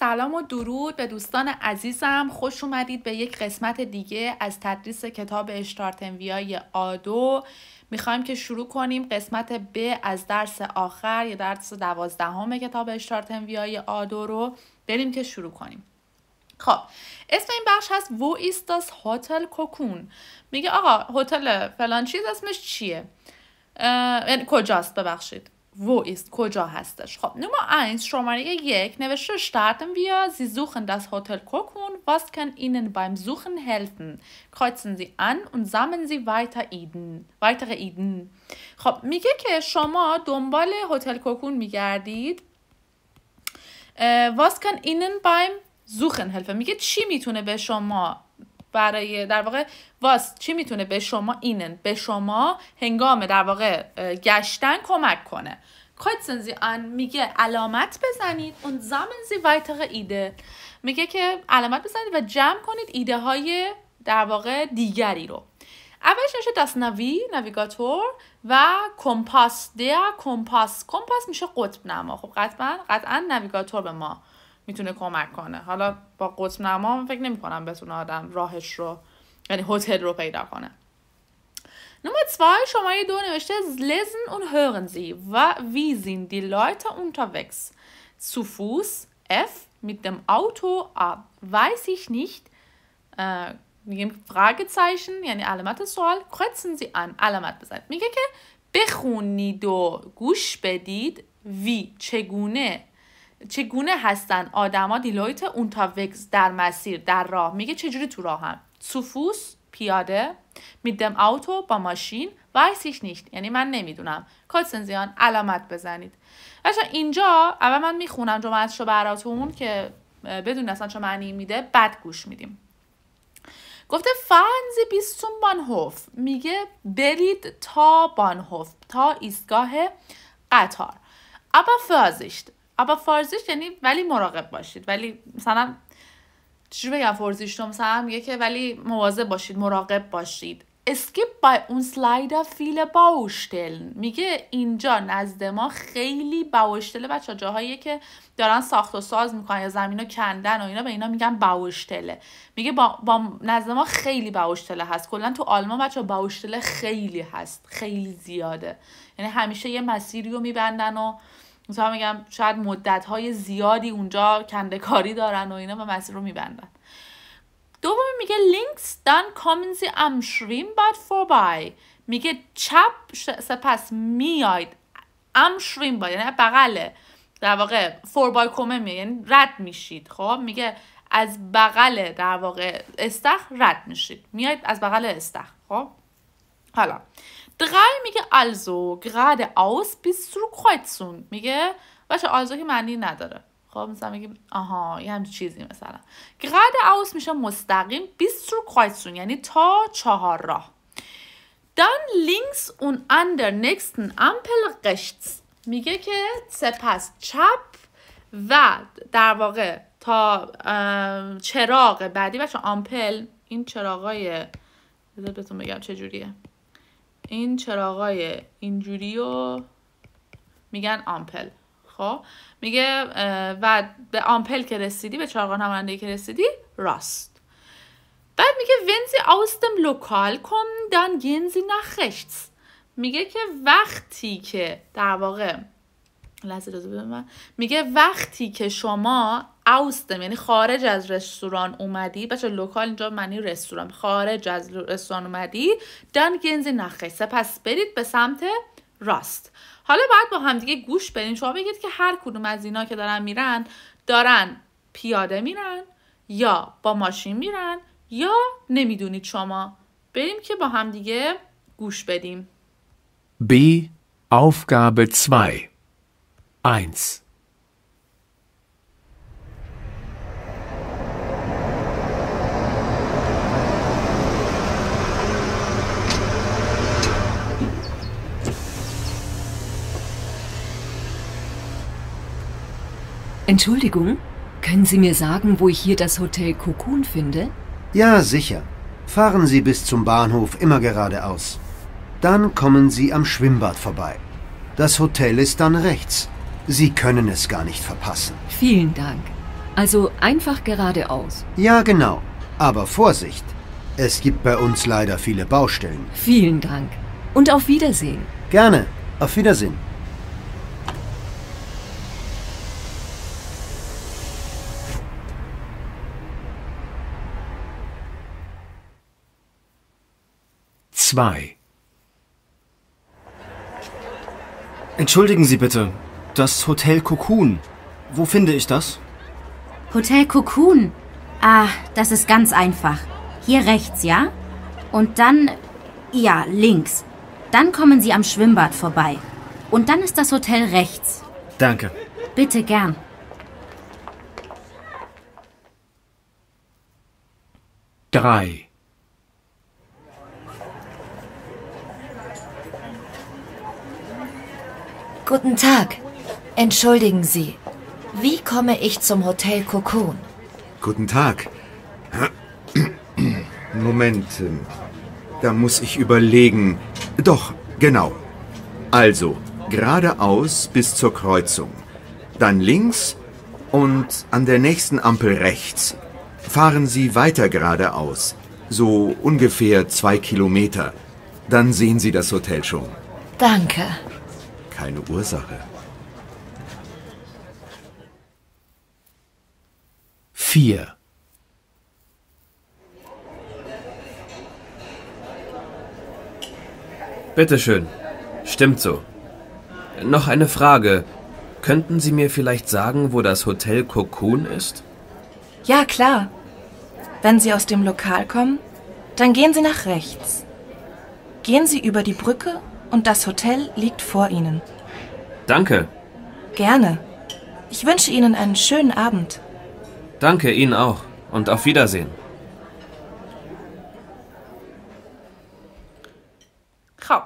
سلام و درود به دوستان عزیزم خوش اومدید به یک قسمت دیگه از تدریس کتاب اشتارتنویای آدو میخوایم که شروع کنیم قسمت ب از درس آخر یا درس دوازدهم کتاب اشتارتنویای آدو رو بریم که شروع کنیم خب اسم این بخش هست و ایستاس هتل کوکون میگه آقا هتل فلان چیز اسمش چیه یعنی کجاست ببخشید wo ist, کجا هستش خب نمره 1 شماره یک نوشته starten wir Sie suchen das Hotel Kokun was kann Ihnen beim Suchen helfen kreuzen Sie an und sammeln Sie weiter Iden weitere Iden خب میگه که شما دنبال هتل کوکون میگردید was kann Ihnen beim Suchen helfen میگه چی میتونه به شما برای در واقع واس چی میتونه به شما اینن به شما هنگام در واقع گشتن کمک کنه کایتسنزی زی آن میگه علامت بزنید اون زامن زی ایده میگه که علامت بزنید و جمع کنید ایده های در واقع دیگری رو اولش میشه دست نوی نویگاتور و کمپاس دیا کمپاس کمپاس میشه قطب نما خب قطعا قطعا نویگاتور به ما میتونه کمک کنه حالا با قطب نما فکر نمی کنم بتونه آدم راهش رو یعنی هتل رو پیدا کنه نمبر 2 شماره دو نوشته لزن اون هورن سی و وی زین دی لایت اونتروکس سو فوس اف میت دم اوتو ا وایس ایش نیشت میگم فراگزایشن یعنی علامت سوال کرتسن سی ان علامت بزنید میگه که بخونید و گوش بدید وی چگونه چگونه هستن آدما دیلویت اونتا وگز در مسیر در راه میگه چجوری تو هم سوفوس پیاده میدم آوتو با ماشین وایسیش نیست یعنی من نمیدونم کاتسنزیان علامت بزنید بچه اینجا اول من میخونم جمعتشو براتون که بدون اصلا چه معنی میده بد گوش میدیم گفته فنزی بیستون بانهوف میگه برید تا بانهوف تا ایستگاه قطار اما فازشت اما فارزیش یعنی ولی مراقب باشید ولی مثلا چجوری بگم فارزیش مثلا میگه که ولی مواظب باشید مراقب باشید اسکیپ با اون سلایدر فیل باوشتل میگه اینجا نزد ما خیلی باوشتل بچه جاهایی که دارن ساخت و ساز میکنن یا زمین رو کندن و اینا به اینا میگن باوشتله میگه با, نزد ما خیلی باوشتله هست کلا تو آلمان بچه باوشتله خیلی هست خیلی زیاده یعنی همیشه یه مسیری رو میبندن و مثلا میگم شاید مدت های زیادی اونجا کاری دارن و اینا و مسیر رو میبندن دومی میگه لینکس دان کامن ام شریم باد فوربای میگه چپ سپس میاید ام شریم باد یعنی بغله در واقع فور بای کومه یعنی رد میشید خب میگه از بغل در واقع استخ رد میشید میاید از بغل استخ خب حالا 3 میگه also geradeaus bis zur Kreuzung میگه باشه also که معنی نداره خب مثلا میگیم آها یه همچین چیزی مثلا geradeaus میشه مستقیم bis zur Kreuzung یعنی تا چهار راه dann links und an der nächsten Ampel rechts میگه که سپس چپ و در واقع تا چراغ بعدی بچه آمپل این چراغای بذار بهتون بگم چجوریه این چراغای اینجوری و میگن آمپل خب میگه و به آمپل که رسیدی به چراغان نماینده که رسیدی راست بعد میگه ونزی آوستم لوکال کن دان گینزی نخشت میگه که وقتی که در واقع لحظه من میگه وقتی که شما اوستم یعنی خارج از رستوران اومدی بچه لوکال اینجا معنی رستوران خارج از رستوران اومدی دن گنزی نخه سپس برید به سمت راست حالا باید با همدیگه گوش بدین شما بگید که هر کدوم از اینا که دارن میرن دارن پیاده میرن یا با ماشین میرن یا نمیدونید شما بریم که با همدیگه گوش بدیم B Aufgabe 2 1 Entschuldigung, können Sie mir sagen, wo ich hier das Hotel Cocoon finde? Ja, sicher. Fahren Sie bis zum Bahnhof immer geradeaus. Dann kommen Sie am Schwimmbad vorbei. Das Hotel ist dann rechts. Sie können es gar nicht verpassen. Vielen Dank. Also einfach geradeaus. Ja, genau. Aber Vorsicht. Es gibt bei uns leider viele Baustellen. Vielen Dank. Und auf Wiedersehen. Gerne. Auf Wiedersehen. 2. Entschuldigen Sie bitte, das Hotel Cocoon. Wo finde ich das? Hotel Cocoon? Ah, das ist ganz einfach. Hier rechts, ja? Und dann, ja, links. Dann kommen Sie am Schwimmbad vorbei. Und dann ist das Hotel rechts. Danke. Bitte gern. Drei. Guten Tag. Entschuldigen Sie. Wie komme ich zum Hotel Cocoon? Guten Tag. Moment. Da muss ich überlegen. Doch, genau. Also, geradeaus bis zur Kreuzung. Dann links und an der nächsten Ampel rechts. Fahren Sie weiter geradeaus. So ungefähr zwei Kilometer. Dann sehen Sie das Hotel schon. Danke keine Ursache. Vier. Bitte schön. Stimmt so. Noch eine Frage. Könnten Sie mir vielleicht sagen, wo das Hotel Cocoon ist? Ja, klar. Wenn Sie aus dem Lokal kommen, dann gehen Sie nach rechts. Gehen Sie über die Brücke und das Hotel liegt vor Ihnen. Danke. Gerne. Ich wünsche Ihnen einen schönen Abend. Danke Ihnen auch und auf Wiedersehen. خب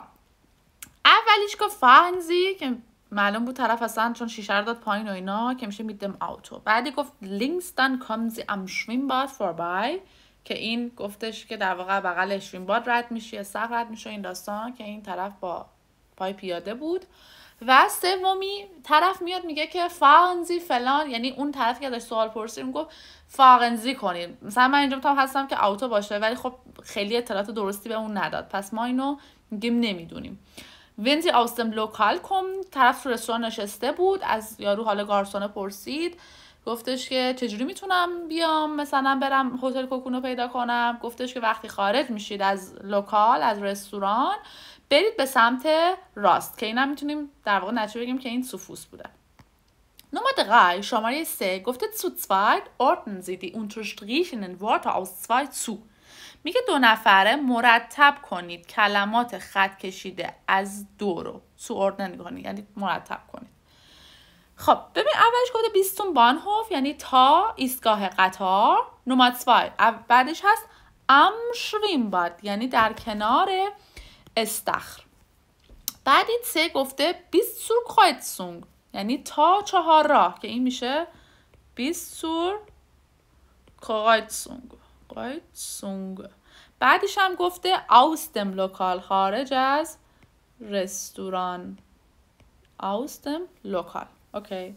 اولیش گفت فانزی که معلوم بود طرف اصلا چون شیشه رو داد پایین و اینا که میشه میدم آوتو بعدی گفت لینکس دن کامزی ام شوین باد فوربای که این گفتش که در واقع بغل اشوین باد رد میشه یا رد میشه این داستان که این طرف با پای پیاده بود و سومی طرف میاد میگه که فاغنزی فلان یعنی اون طرف که داشت سوال پرسید گفت فاغنزی کنید مثلا من اینجا تا هستم که اوتو باشه ولی خب خیلی اطلاعات درستی به اون نداد پس ما اینو میگیم نمیدونیم ونزی آستم لوکال کم طرف تو رستوران نشسته بود از یارو حال گارسونه پرسید گفتش که چجوری میتونم بیام مثلا برم هتل کوکونو پیدا کنم گفتش که وقتی خارج میشید از لوکال از رستوران برید به سمت راست که اینم میتونیم در واقع نتیجه بگیم که این سوفوس بوده Nummer درای شماره سه گفته zu اورتن دی میگه دو نفره مرتب کنید کلمات خط کشیده از دو رو. zu ordnen کنید یعنی مرتب کنید. خب ببین اولش گفته بیستون بانهوف یعنی تا ایستگاه قطار نومات سوای بعدش هست ام باد یعنی در کنار استخر بعد این سه گفته بیست سور کویتسونگ یعنی تا چهار راه که این میشه بیست سور کویتسونگ کویتسونگ بعدش هم گفته آوستم لوکال خارج از رستوران آوستم لوکال اوکی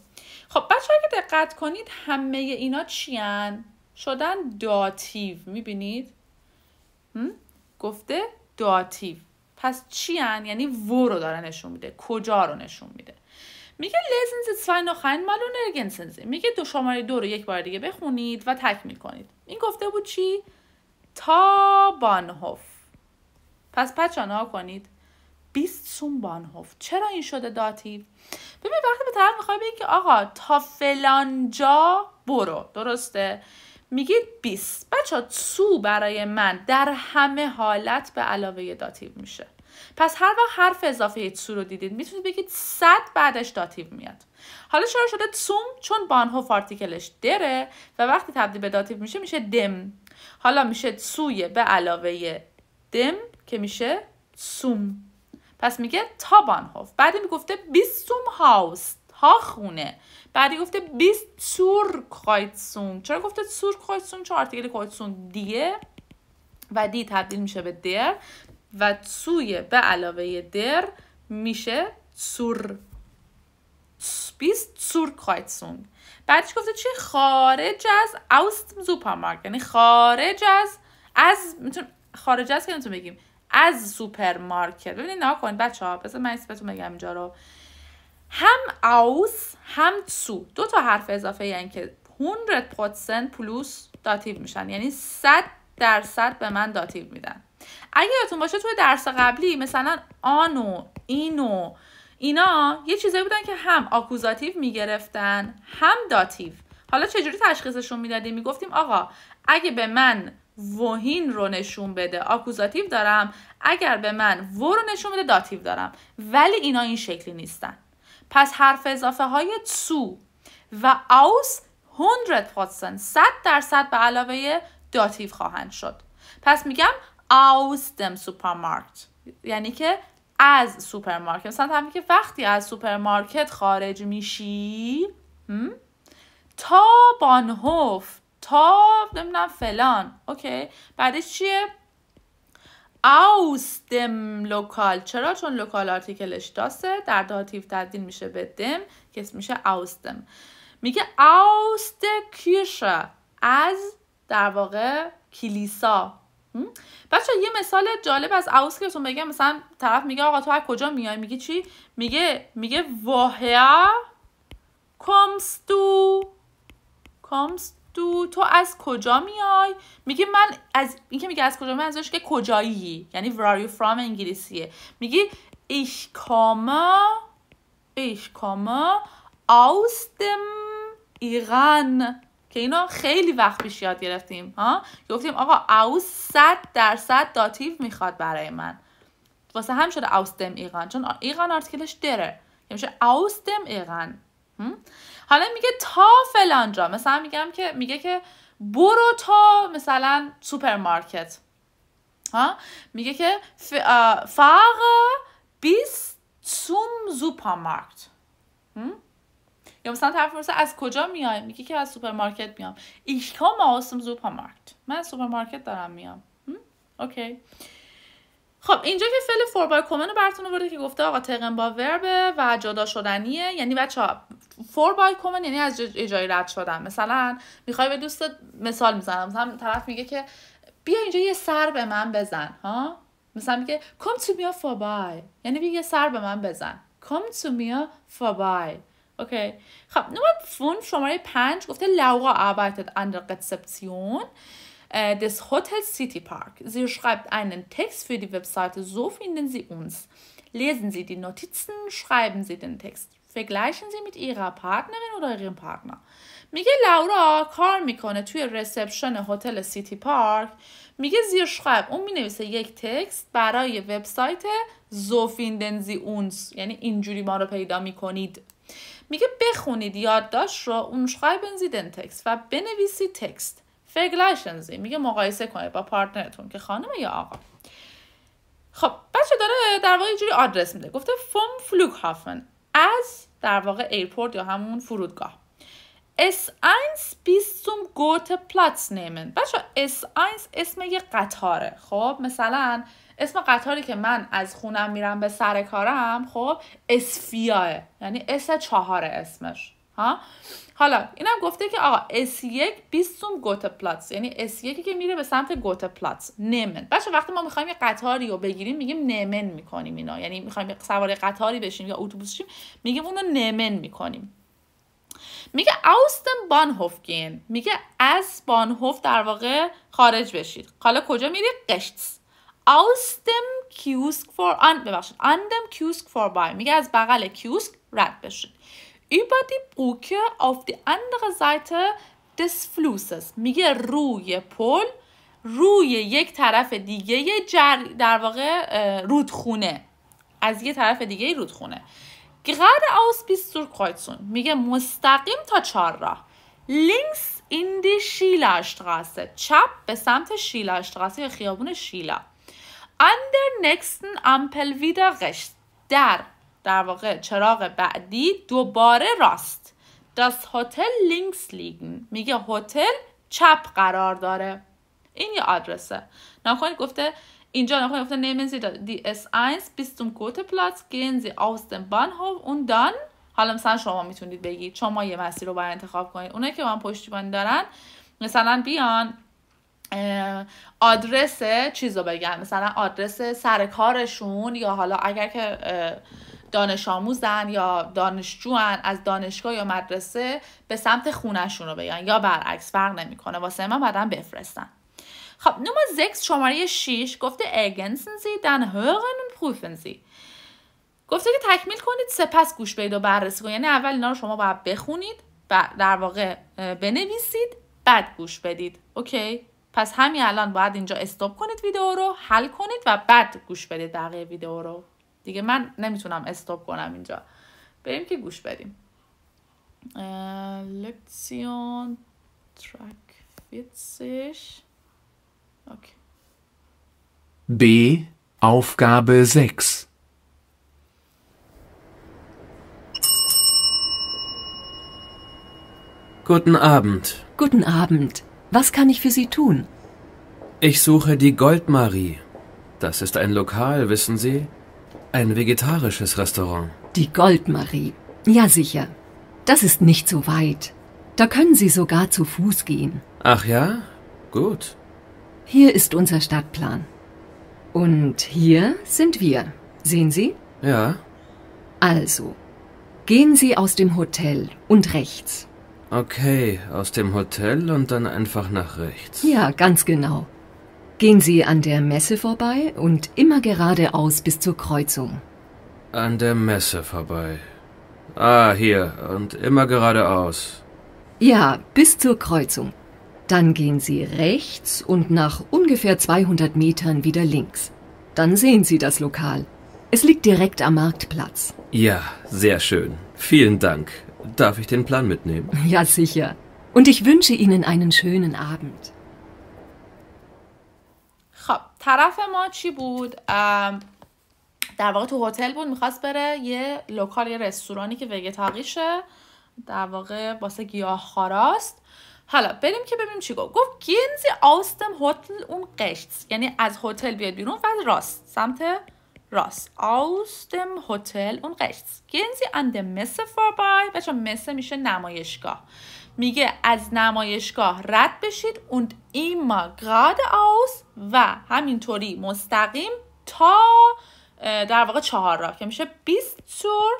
خب بچه اگه دقت کنید همه اینا چیان شدن داتیو میبینید گفته داتیو پس چیان یعنی و رو داره نشون میده کجا رو نشون میده میگه لزنز ساین خاین مالون میگه دو شماره دو رو یک بار دیگه بخونید و تکمیل کنید این گفته بود چی تا بانهوف پس پچانه ها کنید بیست سون بانهوف چرا این شده داتیو ببین وقتی به طرف میخوای بگی که آقا تا فلانجا برو درسته میگید 20 بچه تو برای من در همه حالت به علاوه داتیو میشه پس هر وقت حرف اضافه تو رو دیدید میتونید بگید 100 بعدش داتیو میاد حالا چرا شده توم چون بانهوف فارتیکلش دره و وقتی تبدیل به داتیو میشه میشه دم حالا میشه سوی به علاوه دم که میشه سوم پس میگه تابانهوف بعدی میگفته بیستوم هاوس ها خونه بعدی گفته بیست تور کایتسون چرا گفته تور کایتسون چون آرتیکل کایتسون دیه و دی تبدیل میشه به در و توی به علاوه در میشه تور بیست تور کایتسون بعدش گفته چی خارج از اوست سوپرمارکت یعنی خارج از از میتون خارج از که نمیتون بگیم از سوپرمارکت ببینید نها کنید بچه ها بذار من بهتون بگم اینجا رو هم اوس هم سو دو تا حرف اضافه یعنی که 100 پلوس داتیو میشن یعنی 100 درصد به من داتیو میدن اگه یادتون باشه توی درس قبلی مثلا آنو اینو اینا یه چیزایی بودن که هم آکوزاتیو میگرفتن هم داتیو حالا چجوری تشخیصشون میدادیم میگفتیم آقا اگه به من وهین رو نشون بده آکوزاتیو دارم اگر به من و رو نشون بده داتیو دارم ولی اینا این شکلی نیستن پس حرف اضافه های تو و اوس 100% 100 درصد به علاوه داتیو خواهند شد پس میگم aus dem سوپرمارکت یعنی که از سوپرمارکت مثلا همین که وقتی از سوپرمارکت خارج میشی تا بانهوف تا نمیدونم فلان اوکی بعدش چیه اوستم لوکال چرا چون لوکال آرتیکلش داسته در داتیف تبدیل میشه به دم که اسم میشه اوستم میگه اوست کیشه از در واقع کلیسا بچه یه مثال جالب از اوس که بهتون بگم مثلا طرف میگه آقا تو از کجا میای میگه چی میگه میگه واهیا کمستو کمست دو تو از کجا میای میگه من از اینکه میگه از کجا من ازش که کجایی یعنی where are you from انگلیسیه میگه ich komme ich komme aus dem ایران که اینو خیلی وقت پیش یاد گرفتیم ها گفتیم آقا aus 100 درصد داتیو میخواد برای من واسه هم شده اوستم ایران چون ایران آرتیکلش دره یعنی میشه اوستم ایران حالا میگه تا فلانجا مثلا میگم که میگه که برو تا مثلا سوپرمارکت ها میگه که فاغ بیس سوم زوپامارکت یا مثلا طرف مرسه از کجا میای میگه که از سوپرمارکت میام ایشکا ما سوپرمارکت من سوپرمارکت دارم میام اوکی خب اینجا که فعل فور بای کومن رو براتون آورده که گفته آقا تقن با وربه و جدا شدنیه یعنی بچه ها فور بای کومن یعنی از جایی رد شدن مثلا میخوای به دوست مثال میزنم مثلا طرف میگه که بیا اینجا یه سر به من بزن ها مثلا میگه کم تو میا فور یعنی بیا یه سر به من بزن کم تو میا فور اوکی خب نمبر فون شماره پنج گفته لوقا عبایتت اندر قدسپسیون Äh, des Hotels City Park. Sie schreibt einen Text für die Webseite, so finden Sie uns. Lesen Sie die Notizen, schreiben Sie den Text. Vergleichen Sie mit Ihrer Partnerin oder Ihrem Partner. میگه لورا کار میکنه توی رسپشن هتل سیتی پارک میگه زیر شرب اون مینویسه یک تکست برای وبسایت زوفیندنزی اونس یعنی اینجوری ما رو پیدا میکنید میگه بخونید یادداشت رو اون شرایبنزی دن تکست و بنویسید تکست فگلاشنزی میگه مقایسه کنید با پارتنرتون که خانم یا آقا خب بچه داره در واقع جوری آدرس میده گفته فوم فلوگ هافن از در واقع ایرپورت یا همون فرودگاه اس 1 بیستوم گوت پلاتس نیمن بچه اس اینس اسم یه قطاره خب مثلا اسم قطاری که من از خونم میرم به سر کارم خب اسفیاه یعنی اس چهاره اسمش ها حالا اینم گفته که آقا اس 1 بیستم گوته پلاتس یعنی اس 1 که میره به سمت گوته پلاتس نمن بچه وقتی ما میخوایم یه قطاری رو بگیریم میگیم نمن میکنیم اینا یعنی میخوایم سوار قطاری بشیم یا اتوبوس شیم میگیم اونو نمن میکنیم میگه اوستن بانهوف گین میگه از بانهوف در واقع خارج بشید حالا کجا میری قشتس اوستم کیوسک فور آن ببخشید اندم کیوسک فور بای میگه از بغل کیوسک رد بشید über die Brücke auf die andere Seite des Flusses. میگه روی پل روی یک طرف دیگه جر در واقع رودخونه از یه طرف دیگه رودخونه گرد آس بیستور کویتسون میگه مستقیم تا چار راه لینکس ایندی شیلاشتغاسه چپ به سمت شیلاشتغاسه یا خیابون شیلا اندر نکستن امپل ویدا غشت در در واقع چراغ بعدی دوباره راست داس هتل لینکس لیگن میگه هتل چپ قرار داره این یه آدرسه ناخونی گفته اینجا ناخونی گفته نیمن Sie دی اس 1 bis zum Koteplatz gehen aus dem Bahnhof und dann حالا مثلا شما میتونید بگید شما یه مسیر رو باید انتخاب کنید اونایی که من پشتیبانی دارن مثلا بیان آدرس چیز رو بگن مثلا آدرس سر کارشون یا حالا اگر که دانش آموزن یا دانشجوان از دانشگاه یا مدرسه به سمت خونشون رو بگن یا برعکس فرق نمیکنه واسه من بعدا بفرستن خب نومر 6 شماره 6 گفته اگنسن سی دن هورن گفته که تکمیل کنید سپس گوش بدید و بررسی کنید یعنی اول اینا رو شما باید بخونید و در واقع بنویسید بعد گوش بدید اوکی پس همین الان باید اینجا استاپ کنید ویدیو رو حل کنید و بعد گوش بدید بقیه ویدیو رو دیگه من نمیتونم استاپ کنم اینجا بریم که گوش بدیم لکسیون ترک witzig. Okay. B. Aufgabe 6. Guten Abend. Guten Abend. Was kann ich für Sie tun? Ich suche die Goldmarie. Das ist ein Lokal, wissen Sie? Ein vegetarisches Restaurant. Die Goldmarie. Ja, sicher. Das ist nicht so weit. Da können Sie sogar zu Fuß gehen. Ach ja? Gut. Hier ist unser Stadtplan. Und hier sind wir. Sehen Sie? Ja. Also, gehen Sie aus dem Hotel und rechts. Okay, aus dem Hotel und dann einfach nach rechts. Ja, ganz genau. Gehen Sie an der Messe vorbei und immer geradeaus bis zur Kreuzung. An der Messe vorbei. Ah, hier. Und immer geradeaus. Ja, bis zur Kreuzung. Dann gehen Sie rechts und nach ungefähr 200 Metern wieder links. Dann sehen Sie das Lokal. Es liegt direkt am Marktplatz. Ja, sehr schön. Vielen Dank. Darf ich den Plan mitnehmen? Ja, sicher. Und ich wünsche Ihnen einen schönen Abend. طرف ما چی بود در واقع تو هتل بود میخواست بره یه لوکال یه رستورانی که وگتاقیشه در واقع واسه گیاه خاراست حالا بریم که ببینیم چی گفت گفت گینزی آستم هتل اون قشت یعنی از هتل بیاد بیرون و راست سمت راست آستم هتل اون قشت گینزی اند مسه فربای بچه مسه میشه نمایشگاه میگه از نمایشگاه رد بشید ایما گراد آوس و همینطوری مستقیم تا در واقع چهار راه که میشه 20 تور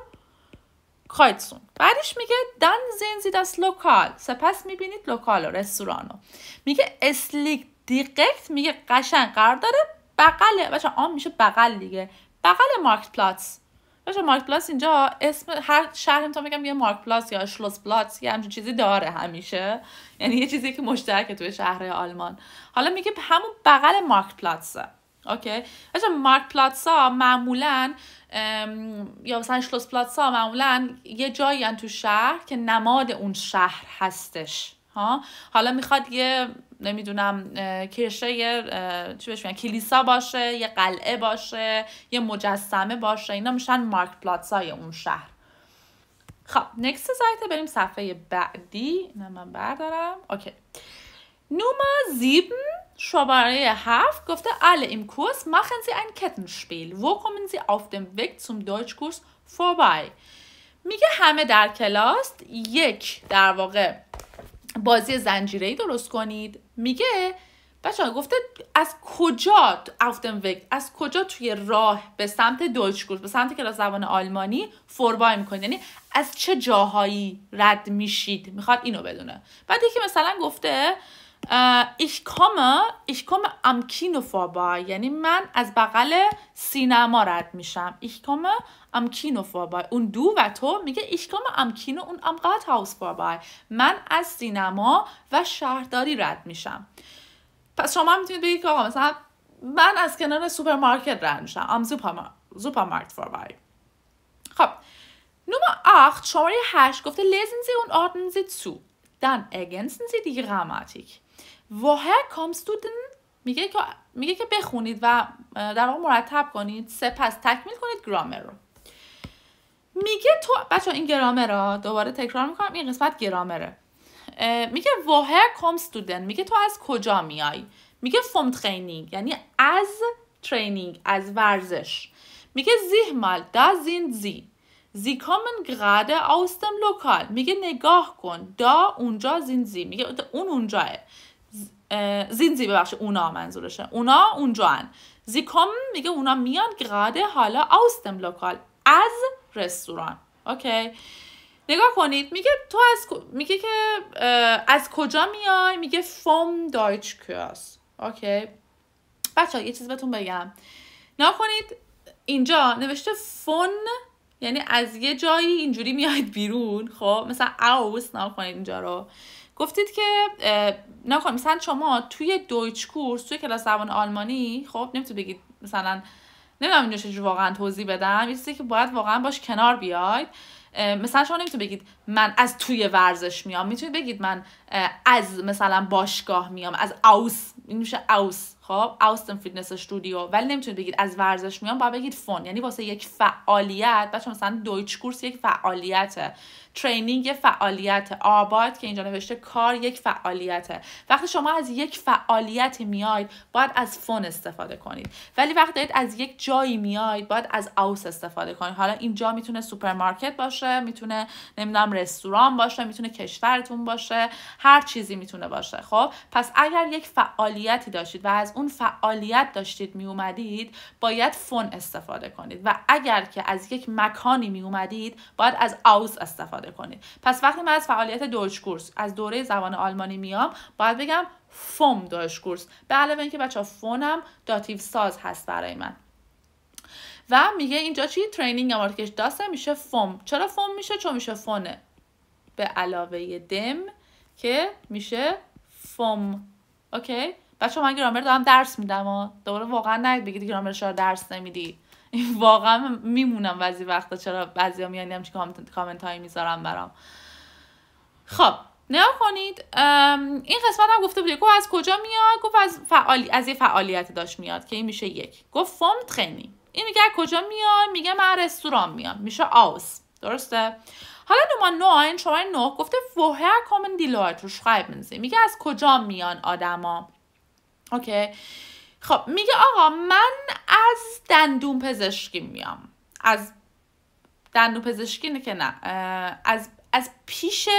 کایتسون بعدش میگه دن زینزی دست لوکال سپس میبینید لوکال و رستورانو میگه اسلیک دیقکت میگه قشنگ قرار داره بغل بچه آم میشه بغل دیگه بغل مارکت پلاتس باشه مارک پلاس اینجا اسم هر شهر تا میگم یه مارک پلاس یا شلوس پلاس یه همچین چیزی داره همیشه یعنی یه چیزی که مشترکه توی شهر آلمان حالا میگه همون بغل مارک پلاتسه اوکی مثلا مارک پلاتسا معمولا یا مثلا شلوس پلاتسا معمولا یه جایی تو شهر که نماد اون شهر هستش ها حالا میخواد یه نمیدونم کشه یه چی کلیسا باشه یه قلعه باشه یه مجسمه باشه اینا میشن مارک های اون شهر خب نکست سایت بریم صفحه بعدی نه من بردارم اوکی نوما زیبن شماره هفت گفته alle im کورس machen Sie ein Kettenspiel. Wo kommen Sie auf dem Weg zum Deutschkurs vorbei? میگه همه در کلاس یک در واقع بازی زنجیره‌ای درست کنید میگه بچه گفته از کجا افتن وگ از کجا توی راه به سمت دویچکورس به سمت کلاس زبان آلمانی فوربای میکنید یعنی از چه جاهایی رد میشید میخواد اینو بدونه بعد یکی مثلا گفته ich komme ich komme am Kino vorbei Yani man az بغل cinema rad misham. ich komme am Kino vorbei und du و تو میگه ich komme am Kino und am Rathaus vorbei Man az cinema va shahrdari rad misham. Pas شما میتونید بگید ke آقا مثلا من از کنار سوپرمارکت رد میشم am Supermarkt vorbei خب Nummer 8 شماره 8 گفته lesen Sie und ordnen Sie zu dann ergänzen Sie die Grammatik وهر کام student میگه که میگه که بخونید و در واقع مرتب کنید سپس تکمیل کنید گرامر رو میگه تو بچه این گرامر رو دوباره تکرار میکنم این قسمت گرامره میگه وهر کام student میگه تو از کجا میای میگه فوم ترینینگ یعنی از ترینینگ از ورزش میگه زیه مال دا زین زی زی کامن گراده آستم لوکال میگه نگاه کن دا اونجا زین زی میگه اون اونجاه زینزی ببخشید اونا منظورشه اونا اونجا هن. زی میگه اونا میان گراده حالا آستم لوکال از رستوران اوکی نگاه کنید میگه تو از میگه که از کجا میای میگه فوم دایچ کیاس اوکی بچه یه چیز بهتون بگم نگاه کنید اینجا نوشته فون یعنی از یه جایی اینجوری میاید بیرون خب مثلا اوس نگاه کنید اینجا رو گفتید که نکن مثلا شما توی دویچ کورس توی کلاس زبان آلمانی خب نمیتونید بگید مثلا نمیدونم اینو چجوری واقعا توضیح بدم یه که باید واقعا باش کنار بیاید مثلا شما نمیتونید بگید من از توی ورزش میام میتونید بگید من از مثلا باشگاه میام از اوس این میشه اوس خب اوستن فیتنس استودیو ولی نمیتونید بگید از ورزش میام باید بگید فون یعنی واسه یک فعالیت بچه مثلا دویچ کورس یک فعالیته ترینینگ یک فعالیت آباد که اینجا نوشته کار یک فعالیته وقتی شما از یک فعالیت میاید باید از فون استفاده کنید ولی وقتی دارید از یک جایی میاید باید از اوس استفاده کنید حالا اینجا میتونه سوپرمارکت باشه میتونه نمیدونم رستوران باشه میتونه کشورتون باشه هر چیزی میتونه باشه خب پس اگر یک فعالیتی داشتید و از اون فعالیت داشتید می اومدید باید فون استفاده کنید و اگر که از یک مکانی می اومدید باید از آوس استفاده کنید پس وقتی من از فعالیت کورس از دوره زبان آلمانی میام باید بگم فوم کورس به علاوه اینکه بچه فونم داتیو ساز هست برای من و میگه اینجا چی ترینینگ مارکش داسته میشه فوم چرا فوم میشه چون میشه فونه به علاوه دم که میشه فوم اوکی بچه من گرامر دارم درس میدم و دوباره واقعا نید بگید گرامر شما درس نمیدی این واقعا میمونم بعضی وقتا چرا بعضیا میانیم چی کامنت هایی میذارم برام خب نگاه کنید این قسمت هم گفته بوده گفت از کجا میاد گفت از فعالی از یه فعالیت داشت میاد که این میشه یک گفت فوم ترنی این میگه کجا میاد میگه من رستوران میام میشه آوس درسته حالا نو شما نو گفته woher کامن die رو میگه از کجا میان آدما اوکی خب میگه آقا من از دندون پزشکی میام از دندون پزشکی نه که نه از, از پیش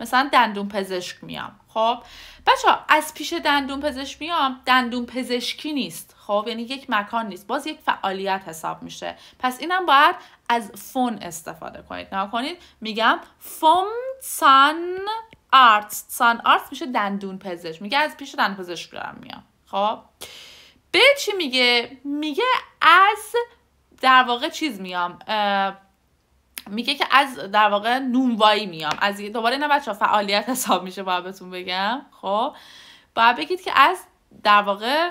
مثلا دندون پزشک میام خب بچه ها از پیش دندون پزشک میام دندون پزشکی نیست خب یعنی یک مکان نیست باز یک فعالیت حساب میشه پس اینم باید از فون استفاده کنید نه کنید میگم فوم سان آرتس سان آرتس میشه دندون پزشک میگه از پیش دندون پزشک دارم میام خب به چی میگه میگه از در واقع چیز میام میگه که از در واقع نونوایی میام از دوباره نه بچه فعالیت حساب میشه باید بهتون بگم خب باید بگید که از در واقع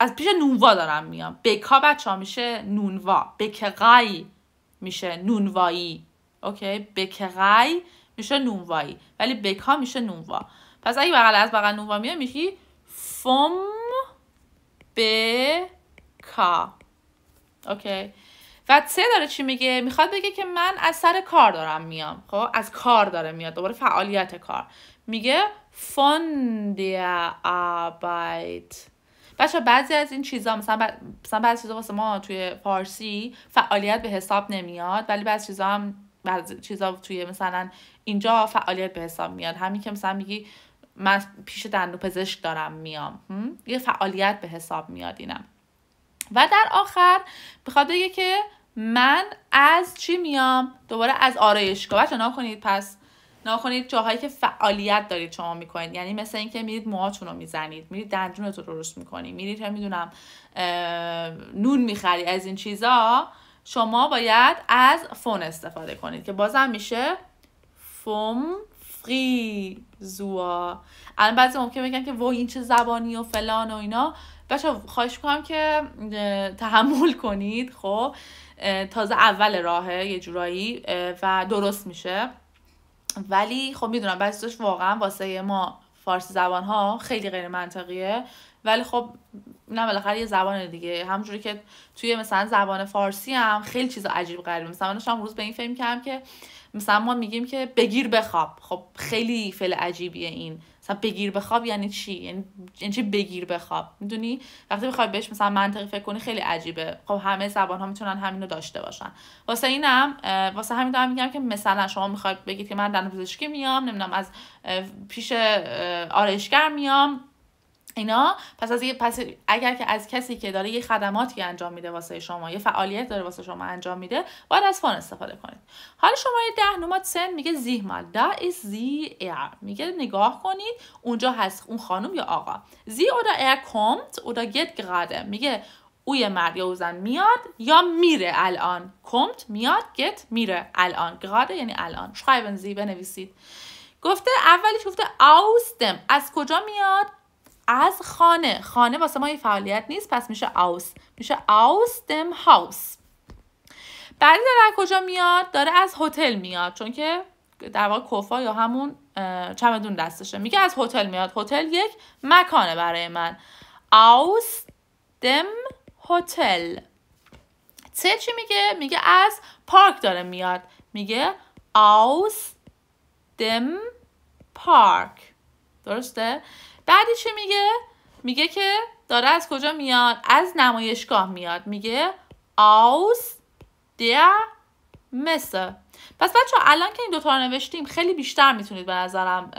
از پیش نونوا دارم میام بکا بچه ها میشه نونوا بکقای میشه نونوایی اوکی بکقای میشه نونوایی ولی بکا میشه نونوا پس اگه بغل از بغل نونوا میاد میگی فوم بکا اوکی و سه داره چی میگه میخواد بگه که من از سر کار دارم میام خب از کار داره میاد دوباره فعالیت کار میگه فوندیا آبایت بعضی از این چیزا مثلا, مثلا بعضی چیزا واسه ما توی فارسی فعالیت به حساب نمیاد ولی بعضی چیزا هم چیزا توی مثلا اینجا فعالیت به حساب میاد همین که مثلا میگی من پیش دندون پزشک دارم میام یه فعالیت به حساب میاد اینم و در آخر بخواد بگه که من از چی میام دوباره از آرایشگاه بچه کنید پس نکنید جاهایی که فعالیت دارید شما میکنید یعنی مثل اینکه میرید موهاتون رو میزنید میرید دندونتون رو درست میکنید میرید هم میدونم نون میخری از این چیزا شما باید از فون استفاده کنید که بازم میشه فوم فری زوا الان بعضی ممکن بگن که وای این چه زبانی و فلان و اینا بچه خواهش میکنم که تحمل کنید خب تازه اول راهه یه جورایی و درست میشه ولی خب میدونم بعضیش واقعا واسه ما فارسی زبان ها خیلی غیر منطقیه ولی خب نه بالاخره یه زبان دیگه همونجوری که توی مثلا زبان فارسی هم خیلی چیز عجیب غریب مثلا من شام روز به این فکر کردم که مثلا ما میگیم که بگیر بخواب خب خیلی فعل عجیبیه این مثلا بگیر بخواب یعنی چی یعنی, یعنی چی بگیر بخواب میدونی وقتی بخوای بهش مثلا منطقی فکر کنی خیلی عجیبه خب همه زبان ها میتونن همینو داشته باشن واسه اینم واسه همین دارم میگم که مثلا شما میخواید بگید که من دندون پزشکی میام نمیدونم از پیش آرایشگر میام اینا پس از پس اگر که از کسی که داره یه خدماتی انجام میده واسه شما یه فعالیت داره واسه شما انجام میده باید از فان استفاده کنید حالا شما یه ده نماد سن میگه زیه مال دا از زی ایر میگه نگاه کنید اونجا هست اون خانم یا آقا زی اودا ایر کمت اودا گت گراده میگه اوی مرد یا اوزن میاد یا میره الان کمت میاد گت میره الان گراده یعنی الان زی بنویسید گفته اولی گفته از کجا میاد از خانه خانه واسه ما یه فعالیت نیست پس میشه aus میشه aus دم Haus بعدی داره از کجا میاد داره از هتل میاد چون که در واقع کوفا یا همون چمدون دستشه میگه از هتل میاد هتل یک مکانه برای من aus دم هتل چه چی میگه میگه از پارک داره میاد میگه aus دم پارک درسته بعدی چی میگه میگه که داره از کجا میاد از نمایشگاه میاد میگه aus der Messe پس بچه الان که این دوتا رو نوشتیم خیلی بیشتر میتونید به نظرم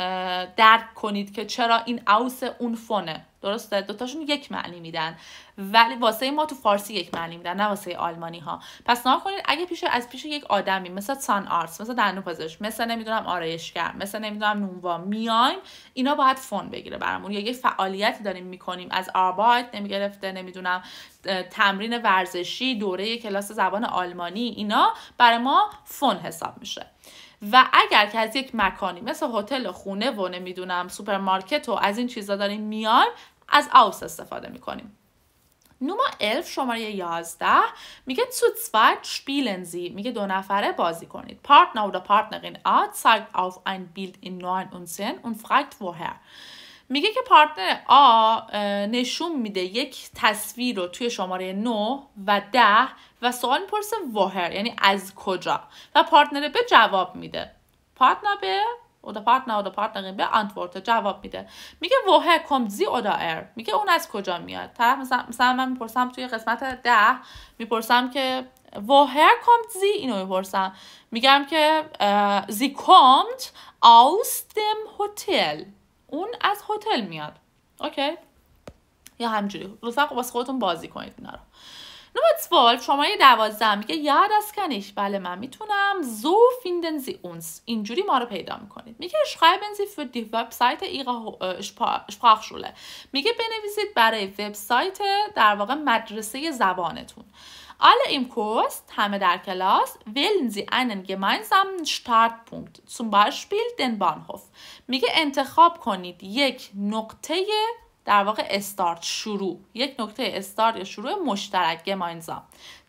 درک کنید که چرا این اوس اون فونه درسته دوتاشون یک معنی میدن ولی واسه ما تو فارسی یک معنی میدن نه واسه آلمانی ها پس نکنید کنید اگه پیش از پیش یک آدمی مثل سان آرتس مثل دندون پزشک مثل نمیدونم آرایشگر مثل نمیدونم نونوا میایم اینا باید فون بگیره برامون یا یه فعالیتی داریم میکنیم از آربایت نمیگرفته نمیدونم تمرین ورزشی دوره کلاس زبان آلمانی اینا برای ما فون حساب میشه و اگر که از یک مکانی مثل هتل خونه و نمیدونم سوپرمارکت و از این چیزا داریم میایم از آوس استفاده میکنیم Nummer 11 شماره 11 میگه تو zweit spielen sie میگه دو نفره بازی کنید پارتنر oder پارتنرین A zeigt auf ein Bild in 9 und fragt woher میگه که پارتنر آ نشون میده یک تصویر رو توی شماره 9 و 10 و سوال میپرسه وهر یعنی از کجا و پارتنر به جواب میده پارتنر به oder پارتنر oder پارتنرین به جواب میده میگه woher kommt sie oder ار میگه اون از کجا میاد طرف مثلا, من میپرسم توی قسمت ده میپرسم که woher کم زی اینو میپرسم میگم که زی kommt aus dem hotel اون از هتل میاد اوکی یا همجوری لطفا خب واسه خودتون بازی کنید اینا رو Nummer 12 شماره 12 میگه یا das kann ich بله من میتونم so finden sie uns اینجوری ما رو پیدا میکنید میگه schreiben sie für die Webseite ihrer sprachschule میگه بنویسید برای وبسایت در واقع مدرسه زبانتون Alle im Kurs, همه در کلاس, wählen Sie einen gemeinsamen Startpunkt, zum Beispiel den Bahnhof. میگه انتخاب کنید یک نقطه در واقع استارت شروع یک نکته استارت یا شروع مشترک گماینزا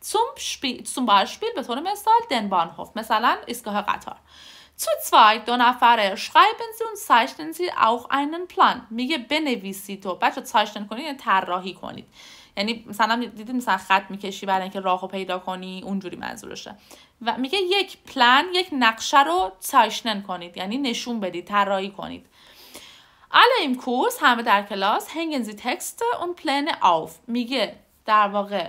zum Beispiel به طور مثال den مثلا ایستگاه قطار تو zwei دو نفره schreiben sie und zeichnen sie auch einen میگه بنویسید تو بچه zeichnen کنید یعنی طراحی کنید یعنی مثلا دیدید مثلا خط میکشی برای اینکه راهو پیدا کنی اونجوری منظورشه و میگه یک پلان یک نقشه رو zeichnen کنید یعنی نشون بدید طراحی کنید alle im کورس همه در کلاس هنگنزی sie تکست اون پلن آف میگه در واقع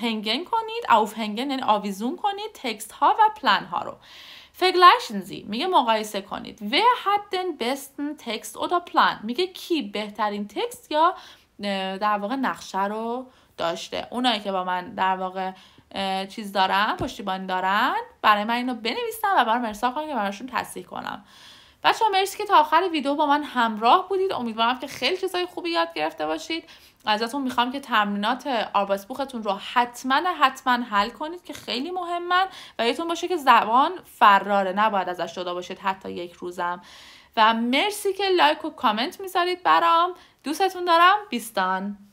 هنگن کنید آف هنگن یعنی آویزون کنید تکست ها و پلن ها رو فگلشنزی میگه مقایسه کنید و حدن بستن تکست پلان میگه کی بهترین تکست یا در واقع نقشه رو داشته اونایی که با من در واقع چیز دارن پشتیبانی دارن برای من اینو بنویسن و برام ارسال کنن که براشون تصحیح کنم بچه مرسی که تا آخر ویدیو با من همراه بودید امیدوارم که خیلی چیزای خوبی یاد گرفته باشید ازتون میخوام که تمرینات آرباسبوختون رو حتما حتما حل کنید که خیلی مهمن و یادتون باشه که زبان فراره نباید ازش جدا باشید حتی یک روزم و مرسی که لایک و کامنت میذارید برام دوستتون دارم بیستان